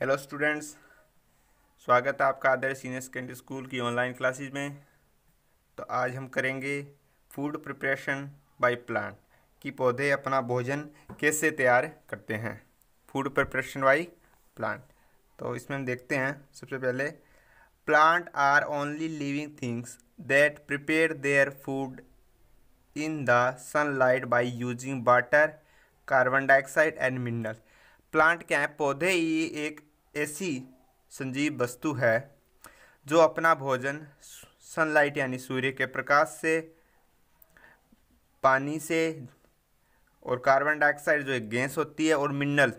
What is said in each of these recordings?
hello students स्वागत है आपका आदर सीनियर सेकेंडरी स्कूल की ऑनलाइन क्लासेज में तो आज हम करेंगे फूड प्रिपरेशन बाय प्लांट कि पौधे अपना भोजन कैसे तैयार करते हैं फूड प्रिपरेशन बाय प्लांट तो इसमें हम देखते हैं सबसे पहले plant are only living things that prepare their food in the sunlight by using water carbon dioxide and mineral plant क्या है पौधे ही एक ऐसी संजीव वस्तु है जो अपना भोजन सनलाइट यानी सूर्य के प्रकाश से पानी से और कार्बन डाइऑक्साइड जो एक गैस होती है और मिनरल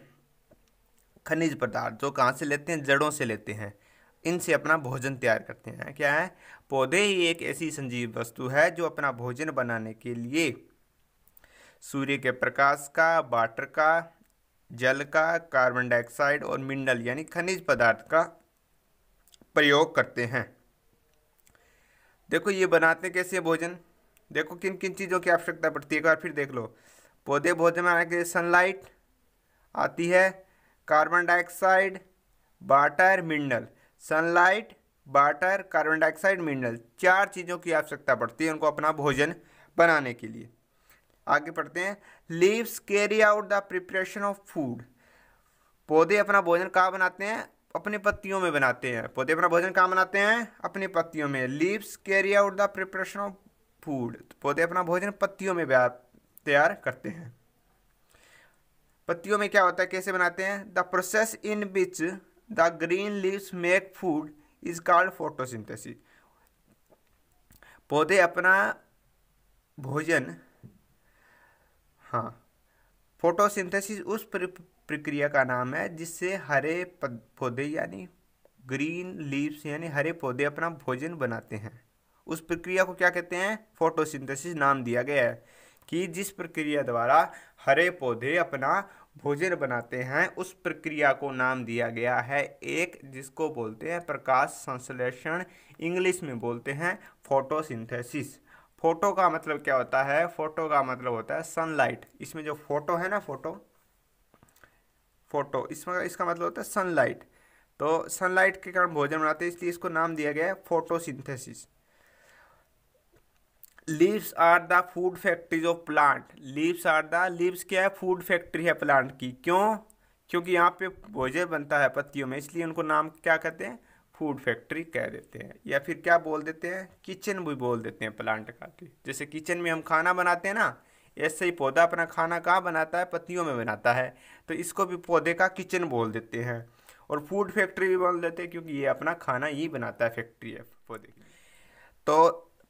खनिज पदार्थ जो कहाँ से लेते हैं जड़ों से लेते हैं इनसे अपना भोजन तैयार करते हैं क्या है पौधे ही एक ऐसी संजीव वस्तु है जो अपना भोजन बनाने के लिए सूर्य के प्रकाश का वाटर का जल का कार्बन डाइऑक्साइड और मिनरल यानी खनिज पदार्थ का प्रयोग करते हैं देखो ये बनाते कैसे भोजन देखो किन किन चीज़ों की आवश्यकता पड़ती है एक बार फिर देख लो पौधे भोजन में आने के लिए सनलाइट आती है carbon dioxide water mineral sunlight water carbon dioxide mineral चार चीज़ों की आवश्यकता पड़ती है उनको अपना भोजन बनाने के लिए आगे पढ़ते हैं leaves carry out the preparation of food पौधे अपना भोजन कहाँ बनाते हैं अपने पत्तियों में बनाते हैं पौधे अपना भोजन कहाँ बनाते हैं अपने पत्तियों में leaves carry out the preparation of food पौधे अपना भोजन पत्तियों में तैयार करते हैं पत्तियों में क्या होता है कैसे बनाते हैं the process in which the green leaves make food is called photosynthesis पौधे अपना भोजन हाँ फोटोसिंथेसिस उस प्रक्रिया का नाम है जिससे हरे पौधे यानी ग्रीन लीव्स यानी हरे पौधे अपना भोजन बनाते हैं उस प्रक्रिया को क्या कहते हैं फोटोसिंथेसिस नाम दिया गया है कि जिस प्रक्रिया द्वारा हरे पौधे अपना भोजन बनाते हैं उस प्रक्रिया को नाम दिया गया है एक जिसको बोलते हैं प्रकाश संश्लेषण इंग्लिश में बोलते हैं फोटोसिंथेसिस फोटो का मतलब क्या होता है फोटो का मतलब होता है सनलाइट इसमें जो फोटो है ना फोटो फोटो इसमें इसका मतलब होता है सनलाइट तो सनलाइट के कारण भोजन बनाते हैं इसलिए इसको नाम दिया गया है photosynthesis leaves are the food factories of plant leaves are the leaves क्या है फूड फैक्ट्री है प्लांट की क्यों क्योंकि यहाँ पे भोजन बनता है पत्तियों में इसलिए उनको नाम क्या कहते हैं फूड फैक्ट्री कह देते हैं या फिर क्या बोल देते हैं किचन भी बोल देते हैं प्लांट का कि जैसे किचन में हम खाना बनाते हैं ना ऐसे ही पौधा अपना खाना कहाँ बनाता है पत्तियों में बनाता है तो इसको भी पौधे का किचन बोल देते हैं और फूड फैक्ट्री भी बोल देते हैं क्योंकि ये अपना खाना ही बनाता है फैक्ट्री है पौधे तो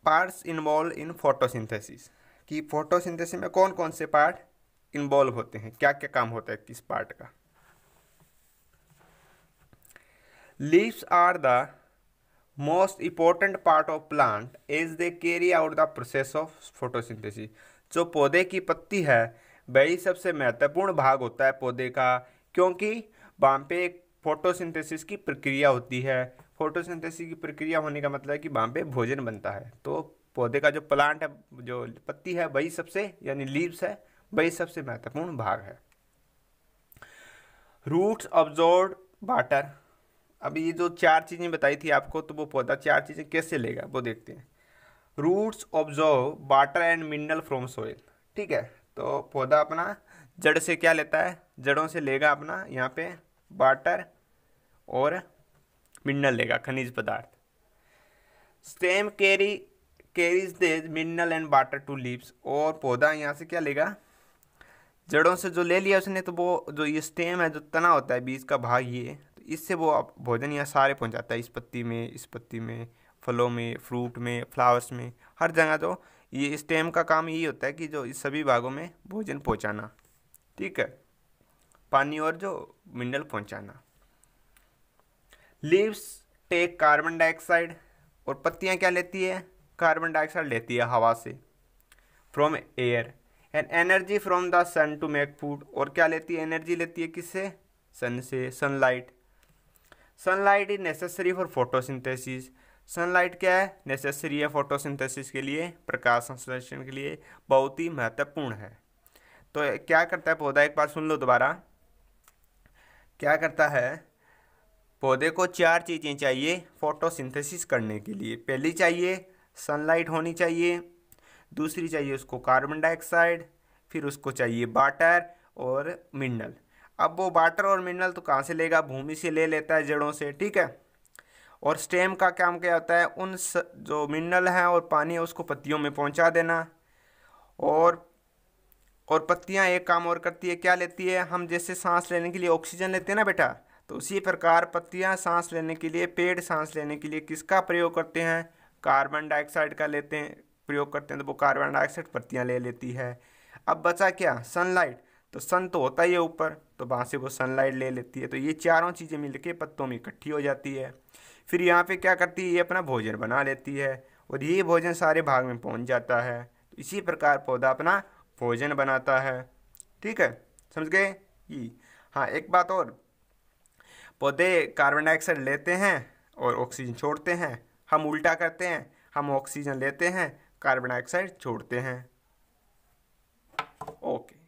पार्ट्स इन्वॉल्व इन फोटोसिंथेसिस कि फोटोसिंथेसिस में कौन कौन से पार्ट इन्वॉल्व होते हैं क्या क्या काम होता है किस पार्ट का leaves are the most important part of plant as they carry out the process of photosynthesis जो पौधे की पत्ती है वही सबसे महत्वपूर्ण भाग होता है पौधे का क्योंकि वहाँ पे एक फोटोसिंथेसिस की प्रक्रिया होती है फोटोसिंथेसिस की प्रक्रिया होने का मतलब है कि वहाँ पे भोजन बनता है तो पौधे का जो प्लांट है जो पत्ती है वही सबसे यानी लीव्स है वही सबसे महत्वपूर्ण भाग है रूट्स ऑब्जॉर्व वाटर अब ये जो चार चीज़ें बताई थी आपको तो वो पौधा चार चीज़ें कैसे लेगा वो देखते हैं roots observe water and mineral from soil ठीक है तो पौधा अपना जड़ से क्या लेता है जड़ों से लेगा अपना यहाँ पे वाटर और मिनरल लेगा खनिज पदार्थ stem carry carries these mineral and water to leaves और पौधा यहाँ से क्या लेगा जड़ों से जो ले लिया उसने तो वो जो ये स्टेम है जो तना होता है बीज का भाग ये इससे वो आप भोजन यहाँ सारे पहुँचाता है इस पत्ती में इस पत्ती में फलों में फ्रूट में फ्लावर्स में हर जगह जो तो ये स्टेम का काम यही होता है कि जो इस सभी भागों में भोजन पहुँचाना ठीक है पानी और जो मिनरल पहुँचाना लीव्स टेक कार्बन डाइऑक्साइड और पत्तियाँ क्या लेती है कार्बन डाइऑक्साइड लेती है हवा से from air and energy from the sun to make food और क्या लेती है एनर्जी लेती है किससे सन से sunlight sunlight is necessary for photosynthesis sunlight क्या है नेसेसरी है फोटोसिंथेसिस के लिए प्रकाश संश्लेषण के लिए बहुत ही महत्वपूर्ण है तो क्या करता है पौधा एक बार सुन लो दोबारा क्या करता है पौधे को चार चीज़ें चाहिए फोटोसिंथेसिस करने के लिए पहली चाहिए सनलाइट होनी चाहिए दूसरी चाहिए उसको कार्बन डाइऑक्साइड फिर उसको चाहिए वाटर और मिनरल अब वो वाटर और मिनरल तो कहाँ से लेगा भूमि से ले लेता है जड़ों से ठीक है और स्टेम का काम क्या होता है उन स, जो मिनरल हैं और पानी है उसको पत्तियों में पहुंचा देना और और पत्तियां एक काम और करती है क्या लेती है हम जैसे सांस लेने के लिए ऑक्सीजन लेते हैं ना बेटा तो उसी प्रकार पत्तियां सांस लेने के लिए पेड़ सांस लेने के लिए किसका प्रयोग करते हैं कार्बन डाइऑक्साइड का लेते हैं प्रयोग करते हैं तो वो कार्बन डाइऑक्साइड पत्तियाँ ले लेती है अब बचा क्या सनलाइट तो सन तो होता ही है ऊपर तो वहाँ से वो सनलाइट ले लेती है तो ये चारों चीज़ें मिलके पत्तों में इकट्ठी हो जाती है फिर यहाँ पे क्या करती है ये अपना भोजन बना लेती है और ये भोजन सारे भाग में पहुँच जाता है तो इसी प्रकार पौधा अपना भोजन बनाता है ठीक है समझ गए ये हाँ एक बात और पौधे कार्बन डाइऑक्साइड लेते हैं और ऑक्सीजन छोड़ते हैं हम उल्टा करते हैं हम ऑक्सीजन लेते हैं कार्बन डाइऑक्साइड छोड़ते हैं ओके